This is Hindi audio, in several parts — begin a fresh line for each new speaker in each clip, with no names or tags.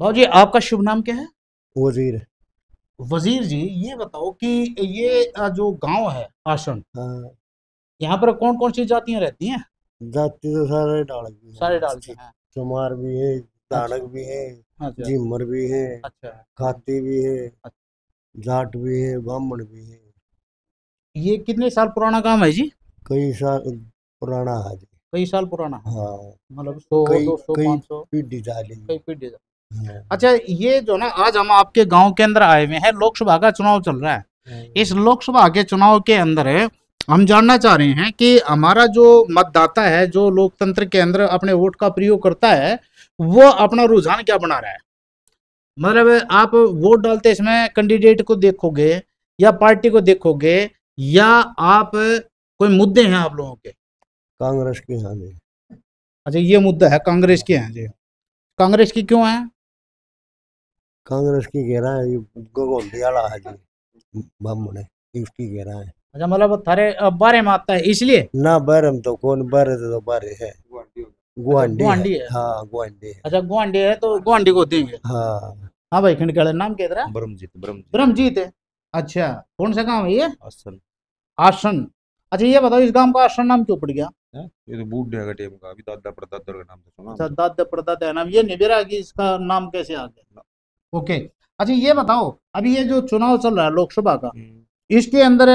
भाव जी आपका शुभ नाम क्या है वजीर वजीर जी ये बताओ कि ये जो गांव है आश्रम हाँ। यहाँ पर कौन कौन सी जातियाँ रहती
हैं जाति तो सारे डाल सारे डाल हैं चमार भी है दानक अच्छा। भी है अच्छा। जिमर भी है अच्छा। खाती भी है अच्छा। जाट भी है ब्राह्मण भी है ये कितने साल पुराना काम है जी कई साल पुराना है जी
कई साल पुराना
हाँ मतलब सौ दो सौ पाँच सौ पीढ़ी डाली कई पीढ़ी
हम्म। अच्छा ये जो ना आज हम आपके गांव के अंदर आए हुए हैं लोकसभा का चुनाव चल रहा है हम्म। इस लोकसभा के चुनाव के अंदर हम जानना चाह रहे हैं कि हमारा जो मतदाता है जो लोकतंत्र के अंदर अपने वोट का प्रयोग करता है वो अपना रुझान क्या बना रहा है मतलब आप वोट डालते इसमें कैंडिडेट को देखोगे या पार्टी को देखोगे या आप कोई मुद्दे हैं आप लोगों के
कांग्रेस के हाँ जी अच्छा ये मुद्दा है कांग्रेस के हैं जी कांग्रेस की क्यों है कांग्रेस की कह रहा है गोगोंदी वाला है जी ब्राह्मण इसकी कह रहा है
अच्छा मतलब थारे बारे में आता है
इसलिए ना बारम तो कौन बारे तो बारे है गुआंडी है हां गुआंडी है अच्छा गुआंडी है तो गुआंडी को देंगे हां
हां भाई खंड खंडकाला नाम क्या तेरा
ब्रह्मजीत ब्रह्मजीत
ब्रह्मजीत है अच्छा कौन सा गांव है ये आसन आसन अच्छा ये बताओ इस गांव का आसन नाम क्यों पड़ गया हाँ, ये तो बूढ़े का टाइम का अभी दादा परदादा का नाम था तो अच्छा दादा परदादा है ना ये नहीं बेरा कि इसका नाम कैसे आ गया ओके अच्छा ये बताओ अभी ये जो चुनाव चल रहा है लोकसभा का हम्म। इसके अंदर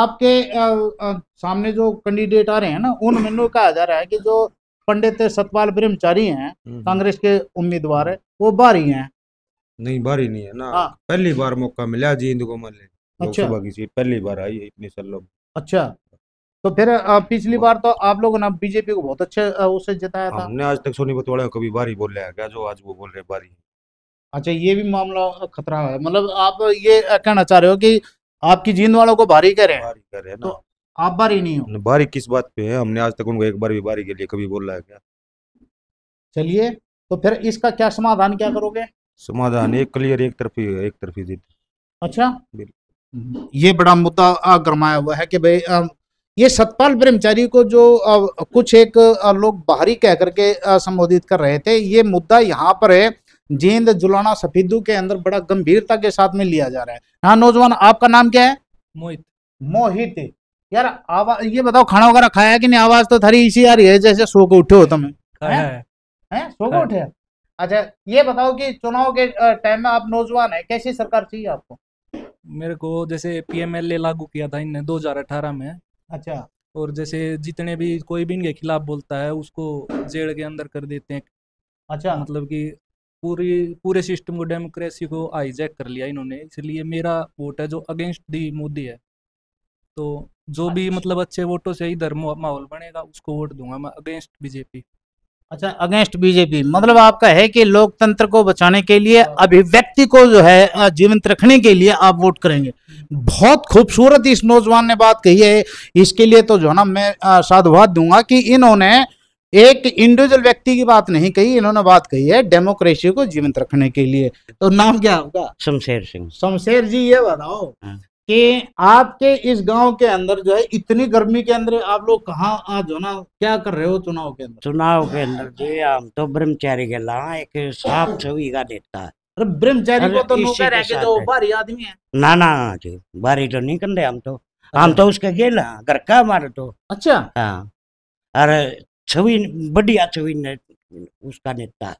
आपके आ, आ, सामने जो कैंडिडेट आ रहे हैं ना उन हम्म। मेनू कहा जा रहा है कि जो पंडित सतपाल ब्रह्मचारी हैं हम्म। कांग्रेस के उम्मीदवार है वो बारी हैं
नहीं बारी नहीं है ना हाँ। पहली बार मौका मिला जी इंदु कोमल ने अच्छा की सीट पहली बार आई है इतने सालों
अच्छा तो फिर पिछली हाँ। बार तो आप लोगों ने बीजेपी को बहुत अच्छे उससे जिताया था
हमने आज तक सोनीपत वाले कभी बारी बोल रहे क्या जो आज वो बोल रहे बारी
अच्छा ये भी मामला खतरा है मतलब आप ये कहना चाह रहे हो कि आपकी जींद वालों को भारी कह रहे हैं भारी कह रहे हैं तो आप भारी
नहीं हो भारी किस बात पे है हमने आज तक उनको एक बार भी भारी के लिए कभी बोला है क्या
चलिए तो फिर इसका क्या समाधान क्या करोगे
समाधान एक क्लियर एक तरफी एक तरफी जीत अच्छा हम्म,
ये बड़ा मुद्दा गरमाया हुआ है कि भाई ये सतपाल ब्रह्मचारी को जो कुछ एक लोग बाहरी कह करके संबोधित कर रहे थे ये मुद्दा यहाँ पर है जींद जुलाना सफीदू के अंदर बड़ा गंभीरता के साथ में लिया जा रहा है हाँ नौजवान आपका नाम क्या है मोहित मोहित यार आवाज ये बताओ खाना वगैरह खाया कि नहीं आवाज तो थारी इसी आ रही है जैसे सो के उठे हो तुम
है
सो के उठे अच्छा ये बताओ कि चुनाव के टाइम में आप नौजवान है कैसी सरकार चाहिए आपको
मेरे
को जैसे पीएमएलए लागू किया था इनने 2018 में अच्छा और जैसे जितने भी
कोई भी इनके खिलाफ बोलता है उसको जेल के अंदर कर देते हैं अच्छा मतलब कि पूरी पूरे सिस्टम को डेमोक्रेसी को हाईजैक कर लिया इन्होंने इसलिए मेरा वोट है जो
अगेंस्ट दी मोदी है तो जो भी अच्छा। मतलब अच्छे वोटों से ही धर्म माहौल बनेगा
उसको वोट दूंगा मैं अगेंस्ट बीजेपी
अच्छा अगेंस्ट बीजेपी मतलब आपका है कि लोकतंत्र को बचाने के लिए हाँ। अभिव्यक्ति को जो है जीवंत रखने के लिए आप वोट करेंगे बहुत खूबसूरत इस नौजवान ने बात कही है इसके लिए तो जो है ना मैं साधुवाद दूंगा कि इन्होंने एक इंडिविजुअल व्यक्ति की बात नहीं कही इन्होंने बात कही है डेमोक्रेसी को जीवंत रखने के लिए तो नाम क्या होगा
शमशेर सिंह
शमशेर जी ये बताओ हाँ। कि आपके इस गांव के अंदर जो है इतनी गर्मी के अंदर आप लोग कहाँ
जो ना क्या कर रहे हो चुनाव के अंदर चुनाव के अंदर जी हम तो ब्रह्मचारी के ला एक साफ छवि का देखता है
अरे ब्रह्मचारी को तो जो भारी आदमी है
ना ना जी भारी तो नहीं कर रहे हम तो हम अच्छा। तो उसके गेला घर का हमारे तो अच्छा हाँ अरे छवि बढ़िया छवि ने उसका नेता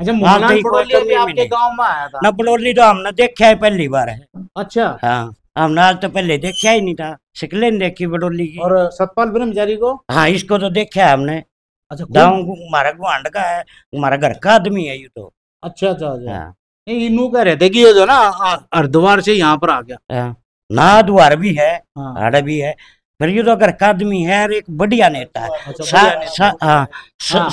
अच्छा बड़ोली आपके गांव में आया था ना तो हमने देखा है पहली बार है अच्छा हाँ हमने आज तो पहले देखा ही नहीं था शिकले ने देखी बड़ोली की और सतपाल ब्रह्मचारी को हाँ इसको तो देखा है हमने अच्छा गाँव हमारा गुआंड का है हमारा घर का आदमी है ये तो अच्छा अच्छा अच्छा इनू कह रहे थे कि ये जो ना हरिद्वार से यहाँ पर आ गया हाँ, ना द्वार भी है हाड़ा भी है फिर तो अगर अकादमी है और एक बढ़िया नेता है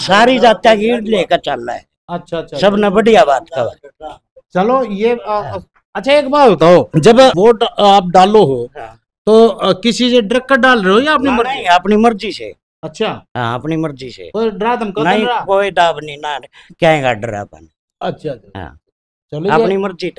सारी जातिया ईद लेकर चल रहा है अच्छा, अच्छा, अच्छा। सब ने बढ़िया बात कहा चलो ये हाँ। अच्छा एक बात बताओ जब वोट आप डालो हो हाँ। तो किसी से ड्रग कर डाल रहे हो या अपनी मर्जी अपनी मर्जी से अच्छा हाँ अपनी मर्जी से कोई डरा तुम तो नहीं कोई डाब नहीं ना क्या है डर अपन अच्छा, अच्छा हाँ चलो अपनी मर्जी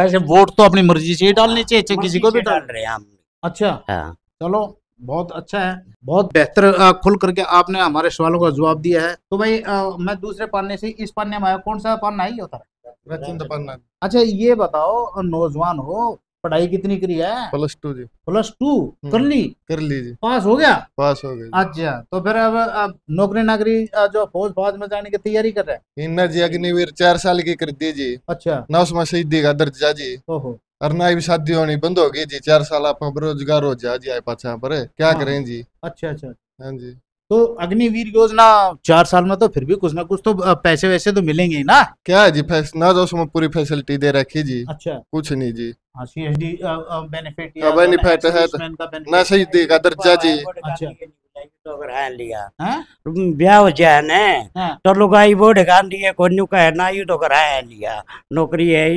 वैसे वोट तो अपनी मर्जी से ही डालने चाहिए
किसी को भी डाल रहे हैं हम अच्छा हाँ चलो बहुत अच्छा है बहुत बेहतर खुल करके आपने हमारे सवालों का जवाब दिया है तो भाई आ, मैं दूसरे पन्ने से इस पन्ने में आया कौन सा पन्ना ही होता है अच्छा ये बताओ नौजवान हो पढ़ाई कितनी करी है
प्लस टू जी प्लस टू हम्म। कर ली कर ली जी पास हो गया पास हो गया अच्छा तो फिर अब, नौकरी नागरी जो फौज फौज में जाने की तैयारी कर रहे हैं इन्ना जी अग्निवीर चार साल की कर दी जी अच्छा नौ समय शहीद देगा दर्जा जी ओहो और ना भी शादी होनी बंद हो गई जी चार साल आप बेरोजगार हो जा जी आए पाछा पर क्या हाँ, करें जी अच्छा अच्छा हाँ जी तो अग्निवीर योजना चार साल में तो फिर भी कुछ ना कुछ तो पैसे वैसे तो मिलेंगे ना क्या है जी ना तो उसमें पूरी फैसिलिटी दे रखी जी अच्छा कुछ नहीं जी
बेनिफिट
हाँ, बेनिफिट हाँ, है तो ना शहीदी का तो दर्जा जी अच्छा तो लुगाई हाँ? हाँ।
तो ना यू तो
लिया नौकरी है ही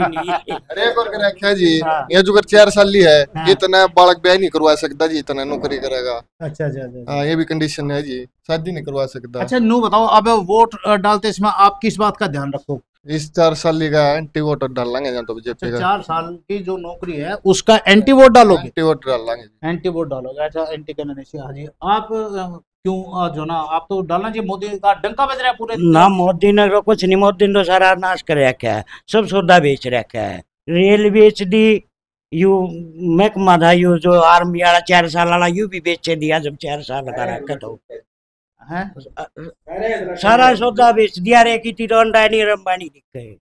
रखा जी हाँ। ये जो चार साल ली है तो बालक ब्याह नहीं करवा सकता जी इतना नौकरी करेगा अच्छा अच्छा, अच्छा। हाँ ये भी कंडीशन है जी शादी नहीं करवा सकता अच्छा नू बताओ अब वोट डालते इसमें आप किस बात का ध्यान रखो इस चार साल का एंटी वोटर डाल लेंगे तो बीजेपी अच्छा, का चार साल की जो नौकरी है उसका एंटी वोट डालोगे एंटी
वोट डाल लेंगे एंटी वोट डालोगे अच्छा एंटी से हाँ जी आप क्यों जो ना आप तो डालना जी मोदी का डंका बज रहा है पूरे ना
मोदी ने रो तो कुछ नहीं मोदी ने तो सारा नाश कर रखा है सब सौदा बेच रखा है रेल बेच दी यू मैक माधा यू जो आर्मी वाला चार साल वाला यू भी बेच दिया जब चार साल का रखा तो सारा सौदा बेच दिया रे की तिरोन डायनी रंबानी दिख गए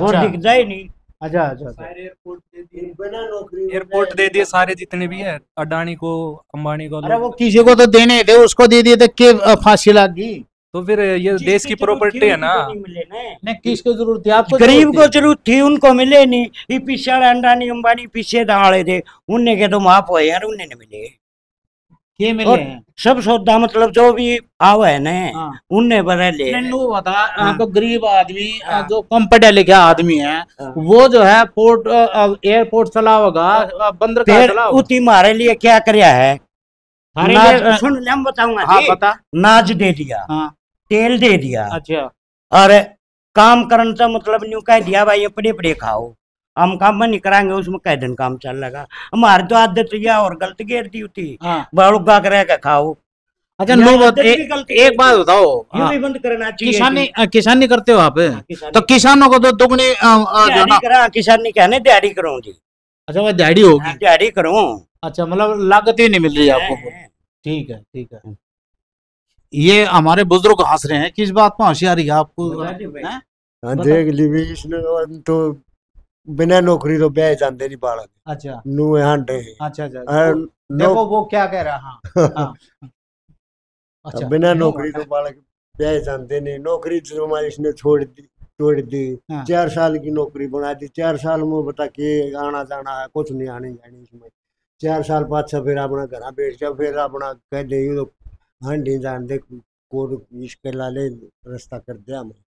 और दिख जाए
नहीं
अच्छा अच्छा
एयरपोर्ट दे दिए सारे जितने भी है अडानी को अंबानी को अरे वो किसी
को तो देने थे उसको दे दिए तो
के फांसी लग
गई तो फिर ये देश की प्रॉपर्टी है ना नहीं किसको जरूरत
थी आपको गरीब को जरूरत थी उनको मिले नहीं ये पीछे अंडानी अंबानी पीछे दहाड़े थे उनने के तो माफ हो यार उनने मिले ये मिले और सब सौदा मतलब जो भी आवे है हाँ। उनने बरे ले बता तो गरीब आदमी हाँ। जो कम पढ़े लिखे आदमी है हाँ। वो जो है पोर्ट एयरपोर्ट चला होगा बंदर का मारे लिए क्या करया है सुन ले हम बताऊंगा हाँ, बता नाज दे दिया हाँ। तेल दे दिया अच्छा और काम करने का मतलब न्यू कह दिया भाई ये पड़े पड़े खाओ हम काम में निकरांगे उसमें कह दिन काम चल लगा हमारी तो आदत यह और गलत गेर दी होती हाँ। बड़ा बड़ुगा करे खाओ अच्छा नो बात ए, एक बात बताओ हाँ। बंद करना किसानी किसानी करते हो आप हाँ, तो किसानों को तो दुगने किसानी कहने दिहाड़ी करो जी अच्छा
मैं दिहाड़ी होगी
दिहाड़ी करो अच्छा मतलब लागत ही नहीं मिल रही आपको
ठीक है ठीक है ये हमारे बुजुर्ग हंस रहे हैं किस बात पर होशियारी है
आपको देख ली इसने तो, तो बिना नौकरी तो ब्याह जाते नहीं बालक अच्छा नूए हांडे अच्छा अच्छा देखो वो क्या कह रहा हां हाँ, हाँ। अच्छा बिना नौकरी तो बालक ब्याह जाते नहीं नौकरी तो हमारी इसने छोड़ दी छोड़ दी हाँ। चार साल की नौकरी बना दी चार साल में बता के आना जाना है कुछ नहीं आने जाने इसमें चार साल पाछा फिर अपना घर बेच गया फिर अपना कह दे तो हांडी जान दे कोड इसके लाले रास्ता कर दिया हमें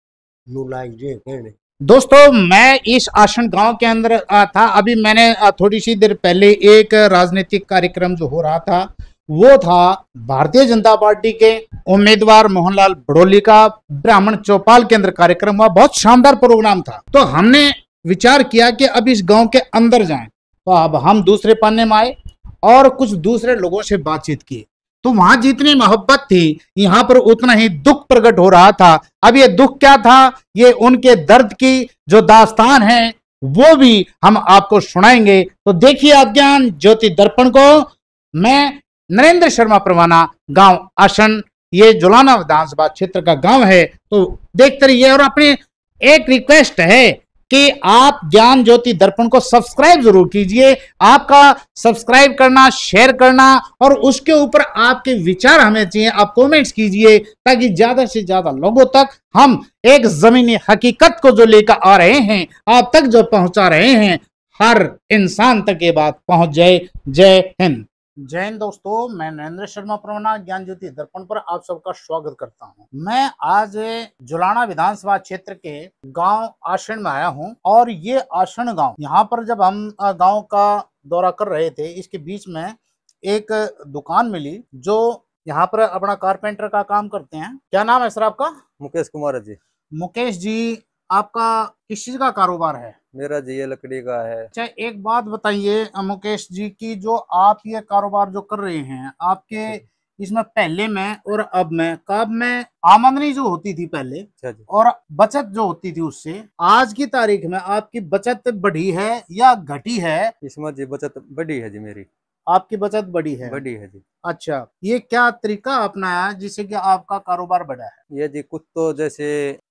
नू लाइक जे कहने
दोस्तों मैं इस आसन गांव के अंदर था अभी मैंने थोड़ी सी देर पहले एक राजनीतिक कार्यक्रम जो हो रहा था वो था भारतीय जनता पार्टी के उम्मीदवार मोहनलाल बड़ोली का ब्राह्मण चौपाल के अंदर कार्यक्रम हुआ बहुत शानदार प्रोग्राम था तो हमने विचार किया कि अब इस गांव के अंदर जाएं तो अब हम दूसरे पन्ने में आए और कुछ दूसरे लोगों से बातचीत की तो वहां जितनी मोहब्बत थी यहां पर उतना ही दुख प्रकट हो रहा था अब ये दुख क्या था ये उनके दर्द की जो दास्तान है वो भी हम आपको सुनाएंगे तो देखिए आप ज्ञान ज्योति दर्पण को मैं नरेंद्र शर्मा परवाना गांव आसन ये जुलाना विधानसभा क्षेत्र का गांव है तो देखते रहिए और अपने एक रिक्वेस्ट है कि आप ज्ञान ज्योति दर्पण को सब्सक्राइब जरूर कीजिए आपका सब्सक्राइब करना शेयर करना और उसके ऊपर आपके विचार हमें चाहिए आप कमेंट्स कीजिए ताकि ज्यादा से ज्यादा लोगों तक हम एक जमीनी हकीकत को जो लेकर आ रहे हैं आप तक जो पहुंचा रहे हैं हर इंसान तक ये बात पहुंच जाए जय हिंद जय हिंद दोस्तों मैं नरेंद्र शर्मा प्रवना ज्ञान ज्योति दर्पण पर आप सबका स्वागत करता हूं। मैं आज जुलाना विधानसभा क्षेत्र के गांव आसन में आया हूं और ये आसन गांव यहां पर जब हम गांव का दौरा कर रहे थे इसके बीच में एक दुकान मिली जो यहाँ पर अपना कारपेंटर का काम करते हैं क्या नाम है सर आपका मुकेश कुमार जी मुकेश जी आपका किस चीज का कारोबार है मेरा जी ये लकड़ी का है अच्छा एक बात बताइए मुकेश जी की जो आप ये कारोबार जो कर रहे हैं आपके इसमें पहले में और अब में कब में आमदनी जो होती थी पहले अच्छा और बचत जो होती थी उससे आज की तारीख में आपकी बचत बढ़ी है या घटी है इसमें जी बचत बढ़ी है जी मेरी आपकी
बचत बढ़ी है बढ़ी है जी
अच्छा ये क्या तरीका अपनाया जिससे कि आपका कारोबार बढ़ा है
ये जी कुछ तो जैसे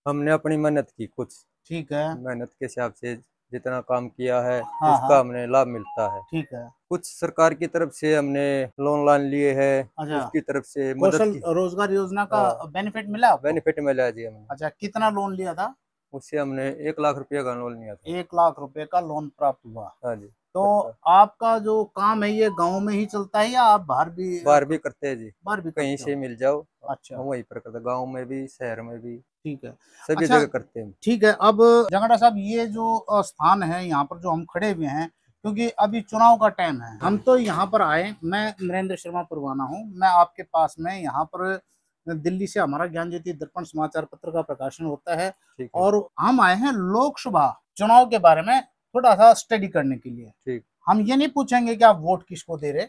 हमने अपनी मेहनत की कुछ ठीक है मेहनत के हिसाब से जितना काम किया है हाँ, उसका हाँ। हमने लाभ मिलता है ठीक है कुछ सरकार की तरफ से हमने लोन लान लिए है अच्छा। उसकी तरफ से मदद
रोजगार योजना का
बेनिफिट हाँ। मिला बेनिफिट मिला जी हमने
अच्छा कितना लोन लिया था
उससे हमने एक
लाख रुपए का लोन लिया था एक लाख रुपए का लोन प्राप्त हुआ हाँ जी तो आपका जो काम है ये गांव में
ही चलता है या आप बाहर भी बाहर भी करते हैं जी बाहर भी कहीं से मिल जाओ अच्छा वहीं पर करते गांव में भी शहर में भी ठीक है सभी अच्छा, जगह करते हैं ठीक है अब
जगड़ा साहब ये जो स्थान है यहाँ पर जो हम खड़े हुए हैं क्योंकि अभी चुनाव का टाइम है हम तो यहाँ पर आए मैं नरेंद्र शर्मा पुरवाना हूँ मैं आपके पास में यहाँ पर दिल्ली से हमारा ज्ञान ज्योति दर्पण समाचार पत्र का प्रकाशन होता है और हम आए हैं लोकसभा चुनाव के बारे में थोड़ा सा स्टडी करने के लिए हम ये नहीं पूछेंगे कि आप वोट किसको दे रहे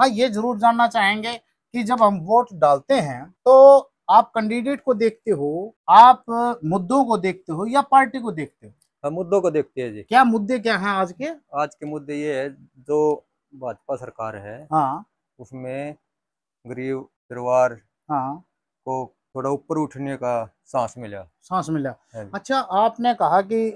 हाँ ये जरूर जानना चाहेंगे कि जब हम वोट डालते हैं तो आप कैंडिडेट को देखते हो आप मुद्दों को देखते हो या पार्टी को देखते हो
हाँ, मुद्दों को देखते हैं जी क्या
मुद्दे क्या हैं आज के
आज के मुद्दे ये है जो भाजपा सरकार है हाँ उसमें गरीब परिवार हाँ को थोड़ा ऊपर उठने का सांस मिला सांस मिला हाँ
अच्छा आपने कहा कि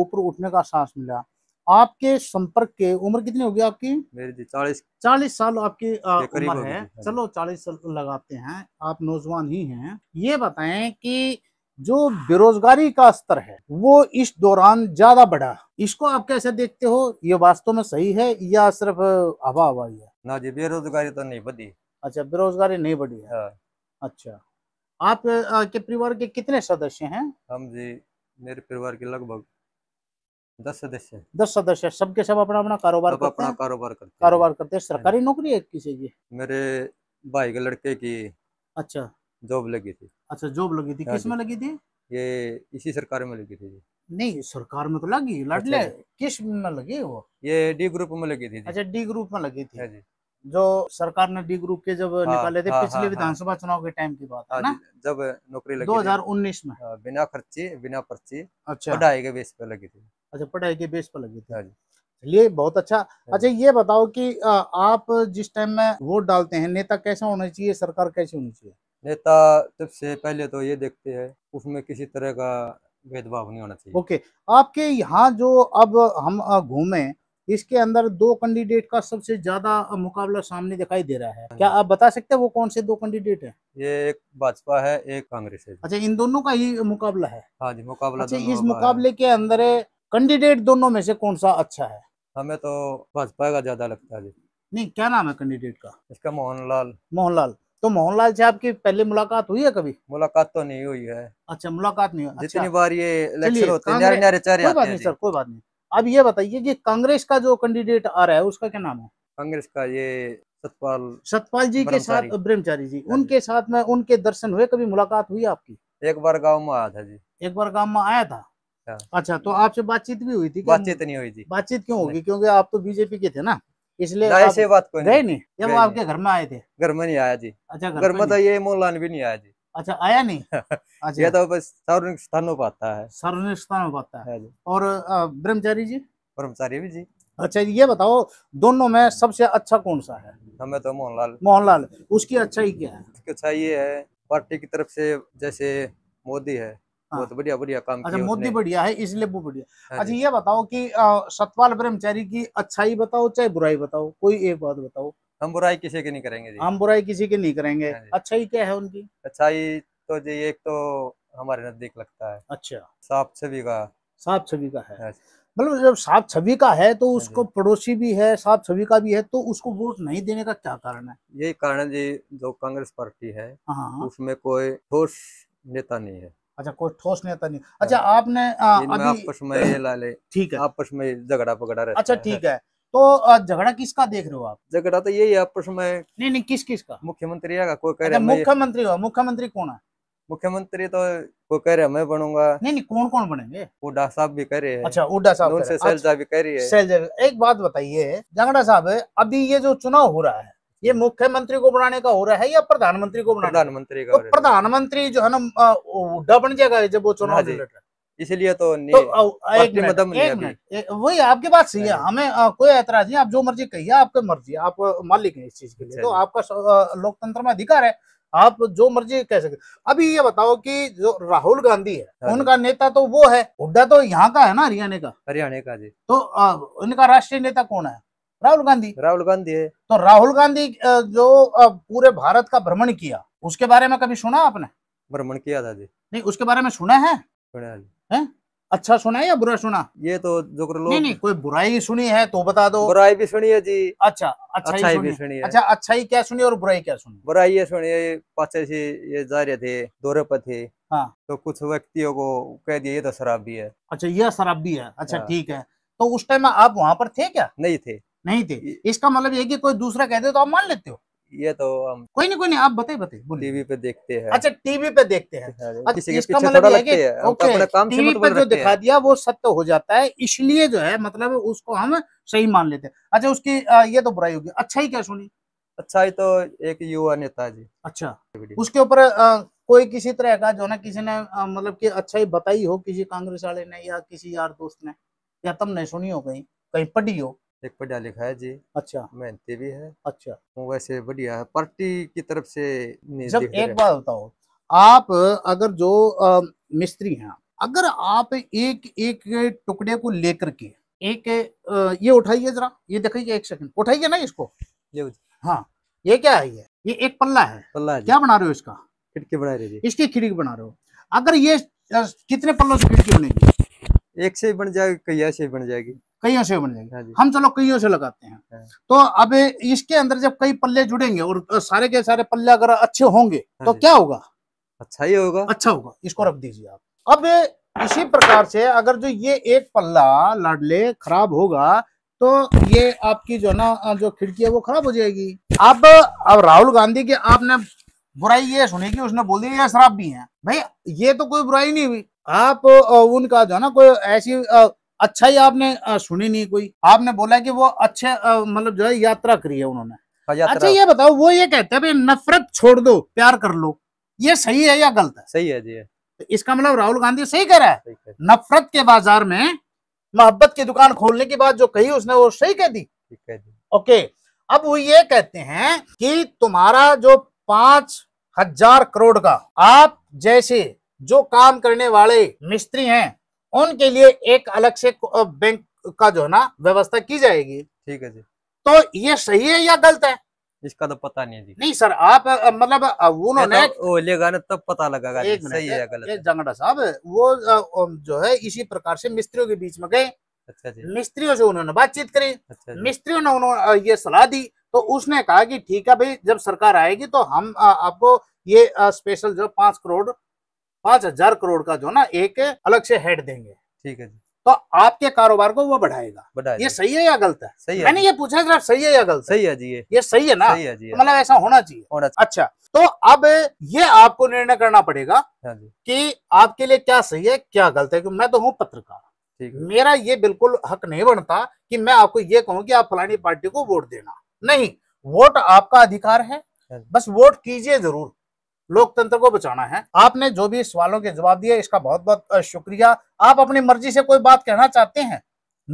ऊपर उठने का सांस मिला आपके संपर्क के उम्र कितनी होगी आपकी मेरी जी चालीस चालीस साल आपकी उम्र है हाँ चलो चालीस साल लगाते हैं आप नौजवान ही हैं ये बताएं कि जो बेरोजगारी का स्तर है वो इस दौरान ज्यादा बढ़ा इसको आप कैसे देखते हो ये वास्तव में सही है या सिर्फ हवा हवा ही है
ना जी बेरोजगारी तो नहीं बढ़ी अच्छा बेरोजगारी नहीं बढ़ी है हाँ।
अच्छा आपके परिवार के कितने सदस्य है
हम जी मेरे परिवार के लगभग दस सदस्य
दस सदस्य सबके सब अपना अपना कारोबार करते अपना
कारोबार करते कारोबार करते हैं हाँ सरकारी नौकरी है किसी की मेरे भाई के लड़के की अच्छा जॉब लगी थी अच्छा जॉब लगी थी हाँ किस में लगी थी ये इसी सरकार में लगी थी नहीं
सरकार में तो
लगी लाडले अच्छा
किस में लगी वो
ये डी ग्रुप में लगी थी अच्छा
डी ग्रुप में लगी थी हाँ जो सरकार ने डी ग्रुप के जब निकाले थे पिछले विधानसभा चुनाव के टाइम
की बात है ना जब नौकरी लगी 2019 में बिना खर्ची बिना पर्ची अच्छा पढ़ाई के बेस पे लगी थी अच्छा पढ़ाई के बेस पर हाँ जी
चलिए बहुत अच्छा हाँ अच्छा ये बताओ कि आप जिस टाइम में वोट डालते हैं नेता कैसा होना चाहिए सरकार कैसी होनी चाहिए
नेता सबसे पहले तो ये देखते हैं उसमें किसी तरह का भेदभाव नहीं होना चाहिए ओके
आपके यहाँ जो अब हम घूमे इसके अंदर दो कैंडिडेट का सबसे ज्यादा मुकाबला सामने दिखाई दे रहा है हाँ क्या आप बता सकते हैं वो कौन से दो कैंडिडेट हैं
ये एक भाजपा है एक कांग्रेस है अच्छा इन
दोनों का ही मुकाबला है
हाँ जी मुकाबला अच्छा इस मुकाबले
के अंदर कैंडिडेट दोनों में से कौन सा अच्छा है
हमें तो भाजपा का ज्यादा लगता
है जी नहीं क्या नाम है कैंडिडेट का इसका मोहनलाल मोहनलाल तो मोहनलाल से आपकी पहले
मुलाकात हुई है कभी मुलाकात तो नहीं हुई है अच्छा मुलाकात नहीं हुई जितनी अच्छा। बार ये होते हैं कोई बात नहीं सर कोई बात नहीं
अब ये बताइए की कांग्रेस का जो कैंडिडेट आ रहा है उसका क्या नाम है
कांग्रेस का ये सतपाल सतपाल जी के साथ ब्रह्मचारी हाँ जी
उनके साथ में उनके दर्शन हुए कभी मुलाकात हुई आपकी
एक बार गाँव में आया था जी
एक बार गाँव में आया था हाँ। अच्छा तो आपसे बातचीत भी हुई थी बातचीत नहीं हुई थी बातचीत क्यों होगी क्योंकि आप तो बीजेपी के थे ना इसलिए ऐसे बात कोई नहीं जब आपके घर
में आए थे घर में नहीं आया जी अच्छा घर में तो ये मोलान भी नहीं आया जी अच्छा आया नहीं अच्छा ये तो बस सार्वजनिक स्थानों पर आता है सार्वजनिक स्थानों पर आता है हाँ और ब्रह्मचारी जी ब्रह्मचारी भी जी
अच्छा ये बताओ दोनों में सबसे अच्छा कौन सा है हमें तो मोहनलाल मोहनलाल उसकी अच्छाई क्या है
उसकी अच्छाई ये है पार्टी की तरफ से जैसे मोदी है बहुत हाँ। बढ़िया बढ़िया काम अच्छा मोदी बढ़िया है
इसलिए वो बढ़िया हाँ अच्छा ये बताओ कि सतपाल ब्रह्मचारी की अच्छाई बताओ चाहे बुराई बताओ कोई एक बात बताओ हम बुराई
किसी की नहीं करेंगे हम
बुराई किसी की नहीं करेंगे हाँ
अच्छाई क्या है उनकी अच्छाई तो जी एक तो हमारे नजदीक लगता है अच्छा साफ छवि का साफ छवि का है मतलब
जब साफ छवि का है तो उसको पड़ोसी भी है साफ छवि का भी है तो उसको वोट नहीं देने का क्या कारण है
यही कारण जी जो कांग्रेस पार्टी है उसमें कोई ठोस नेता नहीं है
अच्छा कोई ठोस नेता नहीं हाँ। अच्छा आपने आपस
में ठीक है आपस में झगड़ा पगड़ा रहता अच्छा ठीक है
तो झगड़ा किसका
देख रहे हो आप झगड़ा तो यही आपस में नहीं नहीं किस किस का मुख्यमंत्री का कोई कह अच्छा, रहा मुख्यमंत्री हो मुख्यमंत्री कौन है मुख्यमंत्री तो वो कह रहे मैं बनूंगा नहीं नहीं कौन कौन बनेंगे उड्डा साहब भी कह रहे हैं अच्छा उड्डा साहब से सैलजा अच्छा, भी कह रही है
एक बात बताइए झगड़ा साहब अभी ये जो चुनाव हो रहा है ये मुख्यमंत्री को बनाने का हो रहा है या प्रधानमंत्री को बनाने प्रधानमंत्री का तो प्रधानमंत्री जो है ना उड्डा बन जाएगा जब वो चुनाव हाँ इसलिए तो, तो एक मिनट वही आपकी बात सही है हाँ हमें आ, कोई ऐतराज नहीं आप जो मर्जी कहिए आपके मर्जी आप मालिक हैं इस चीज के लिए अच्छा तो आपका लोकतंत्र में अधिकार है आप जो मर्जी कह सकते अभी ये बताओ कि जो राहुल गांधी है हाँ उनका नेता तो वो है हुड्डा तो यहाँ का है ना हरियाणा का
हरियाणा का जी
तो आ, इनका राष्ट्रीय नेता कौन है राहुल गांधी राहुल गांधी है तो राहुल गांधी जो पूरे भारत का भ्रमण किया उसके बारे में कभी सुना आपने भ्रमण किया था जी नहीं उसके बारे में सुना है सुना है अच्छा सुना है या बुरा सुना ये तो जो कर लो नहीं नहीं कोई बुराई सुनी है तो बता दो बुराई भी सुनी है जी अच्छा अच्छा अच्छाई भी सुनी है अच्छा अच्छाई क्या सुनी और बुराई क्या सुनी
बुराई ये सुनी है पाचे से ये जा रहे थे दौरे पर थे हाँ तो कुछ व्यक्तियों को कह दिया ये तो शराबी है अच्छा
ये शराबी है अच्छा हाँ। ठीक है तो उस टाइम आप वहाँ पर थे क्या नहीं
थे नहीं थे इसका
मतलब ये कि कोई दूसरा कहते तो आप मान लेते हो
ये तो हम कोई नहीं कोई नहीं आप बताइए बताइए टीवी पे देखते हैं अच्छा टीवी पे देखते हैं हाँ, अच्छा, किसी के पीछे मतलब थोड़ा लगते हैं तो ओके टीवी मतलब पे जो दिखा
दिया वो सत्य हो जाता है इसलिए जो है मतलब उसको हम सही मान लेते हैं अच्छा उसकी ये तो
बुराई होगी अच्छा ही क्या सुनी अच्छा ही तो एक युवा नेता जी अच्छा
उसके ऊपर कोई किसी तरह का जो ना किसी ने मतलब की अच्छा बताई हो किसी कांग्रेस वाले ने या किसी यार दोस्त ने या तुमने सुनी हो कहीं
कहीं पढ़ी हो एक पढ़ा लिखा है जी अच्छा मेहनती भी है अच्छा वो वैसे बढ़िया है पार्टी की तरफ से जब एक बात
बताओ आप अगर जो मिस्त्री हैं अगर आप एक एक टुकड़े को लेकर के एक ये उठाइए जरा ये देखिए एक सेकंड उठाइए ना इसको ले हाँ ये क्या है ये ये एक पल्ला है पल्ला है क्या बना रहे हो इसका खिड़की बना रहे इसकी खिड़की बना रहे हो अगर ये कितने पल्लों से खिड़की बनेगी एक से बन जाएगी कई से बन जाएगी कईयों से बन जाएगी हाँ हम चलो कईयों से लगाते हैं हाँ। तो अब इसके अंदर जब कई पल्ले जुड़ेंगे और सारे के सारे पल्ले अगर अच्छे होंगे हाँ तो क्या होगा अच्छा ही होगा अच्छा होगा इसको रख दीजिए आप अब इसी प्रकार से अगर जो ये एक पल्ला लाडले खराब होगा तो ये आपकी जो ना जो खिड़की है वो खराब हो जाएगी अब अब राहुल गांधी की आपने बुराई ये सुनी की उसने बोल दिया ये शराब भी है भाई ये तो कोई बुराई नहीं हुई आप उनका जो ना कोई ऐसी अच्छा ही आपने सुनी नहीं कोई आपने बोला कि वो अच्छे मतलब जो है यात्रा करी है उन्होंने हाँ, अच्छा ये बताओ वो ये कहते हैं नफरत छोड़ दो प्यार कर लो ये सही है या गलत है
सही है जी तो
इसका मतलब राहुल गांधी सही कह रहा है नफरत के बाजार में मोहब्बत की दुकान खोलने के बाद जो कही उसने वो सही कह दी ओके अब वो ये कहते हैं कि तुम्हारा जो पांच हजार करोड़ का आप जैसे जो काम करने वाले मिस्त्री हैं उनके लिए एक अलग से बैंक का जो है ना व्यवस्था की जाएगी ठीक है जी तो ये सही है या गलत है
इसका तो पता नहीं जी
नहीं सर आप मतलब उन्होंने तो
लेगा ना तब पता लगेगा सही है गलत
जंगड़ा साहब वो जो है इसी प्रकार से मिस्त्रियों के बीच में गए अच्छा जी मिस्त्रियों से उन्होंने बातचीत करी अच्छा मिस्त्रियों ने उन्होंने ये सलाह दी तो उसने कहा कि ठीक है भाई जब सरकार आएगी तो हम आपको ये स्पेशल जो पांच करोड़ पांच हजार करोड़ का जो ना एक अलग से हेड देंगे
ठीक है जी
तो आपके कारोबार को वो बढ़ाएगा बढ़ाएगा ये सही है या गलत है सही है मैंने ये पूछा सर सही है या गलत सही है जी ये सही है ना सही है जी तो हाँ। मतलब ऐसा होना चाहिए होना अच्छा तो अब ये आपको निर्णय करना पड़ेगा हाँ कि आपके लिए क्या सही है क्या गलत है क्योंकि मैं तो हूँ पत्रकार मेरा ये बिल्कुल हक नहीं बनता कि मैं आपको ये कहूँ कि आप फलानी पार्टी को वोट देना नहीं वोट आपका अधिकार है हाँ बस वोट कीजिए जरूर लोकतंत्र को बचाना है आपने जो भी सवालों के जवाब दिए इसका बहुत बहुत शुक्रिया आप अपनी मर्जी से कोई बात कहना चाहते हैं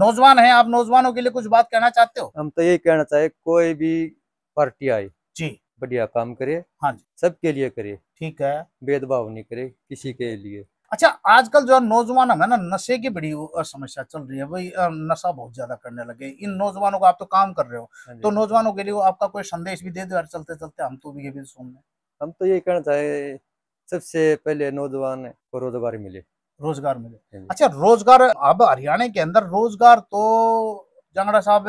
नौजवान हैं आप नौजवानों के लिए कुछ
बात कहना चाहते हो हम तो यही कहना चाहे कोई भी पार्टी आए जी बढ़िया काम करे हाँ जी सबके लिए करे ठीक है भेदभाव नहीं करे किसी के लिए
अच्छा आजकल जो नौजवान है ना नशे की बड़ी समस्या चल रही है वही नशा बहुत ज्यादा करने लगे इन नौजवानों को आप तो काम कर रहे हो हाँ तो नौजवानों के लिए आपका कोई संदेश भी दे दो यार चलते चलते हम तो भी ये भी सुन लें
हम तो ये कहना चाहे सबसे पहले नौजवान को रोजगार मिले रोजगार मिले हाँ अच्छा रोजगार
अब हरियाणा के अंदर रोजगार तो जंगड़ा साहब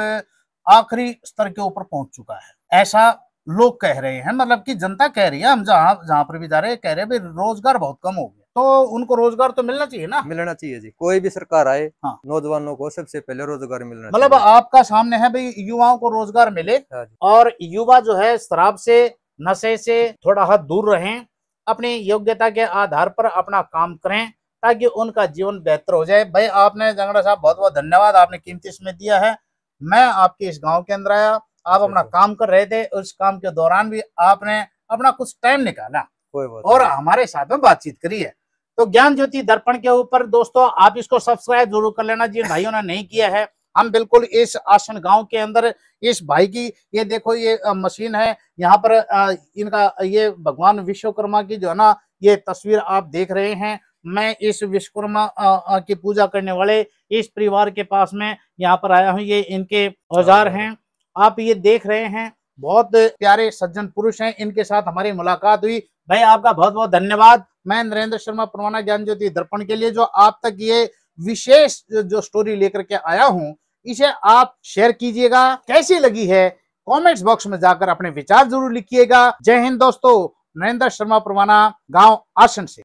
आखिरी स्तर के ऊपर पहुंच चुका है ऐसा लोग कह रहे हैं मतलब कि जनता कह रही है हम जहाँ जहाँ पर भी जा रहे हैं कह रहे हैं रोजगार बहुत कम हो गया
तो उनको रोजगार तो मिलना चाहिए ना मिलना चाहिए जी कोई भी सरकार आए हाँ। नौजवानों को सबसे पहले रोजगार मिलना मतलब
आपका सामने है भाई युवाओं को रोजगार मिले हाँ और युवा जो है शराब से नशे से थोड़ा हद दूर रहें अपनी योग्यता के आधार पर अपना काम करें ताकि उनका जीवन बेहतर हो जाए भाई आपने जंगड़ा साहब बहुत बहुत धन्यवाद आपने कीमती समय दिया है मैं आपके इस गांव के अंदर आया आप अपना काम कर रहे थे उस काम के दौरान भी आपने अपना कुछ टाइम निकाला कोई और हमारे साथ में बातचीत करी है तो ज्ञान ज्योति दर्पण के ऊपर दोस्तों आप इसको सब्सक्राइब जरूर कर लेना जिन भाइयों ने नहीं किया है हम बिल्कुल इस आसन गांव के अंदर इस भाई की ये देखो ये मशीन है यहाँ पर इनका ये भगवान विश्वकर्मा की जो है ना ये तस्वीर आप देख रहे हैं मैं इस विश्वकर्मा की पूजा करने वाले इस परिवार के पास में यहाँ पर आया हूँ ये इनके औजार हैं आप ये देख रहे हैं बहुत प्यारे सज्जन पुरुष हैं इनके साथ हमारी मुलाकात हुई भाई आपका बहुत बहुत धन्यवाद मैं नरेंद्र शर्मा परमाना ज्ञान ज्योति दर्पण के लिए जो आप तक ये विशेष जो स्टोरी लेकर के आया हूं इसे आप शेयर कीजिएगा कैसी लगी है कमेंट्स बॉक्स में जाकर अपने विचार जरूर लिखिएगा जय हिंद दोस्तों नरेंद्र शर्मा परवाना गांव आसन से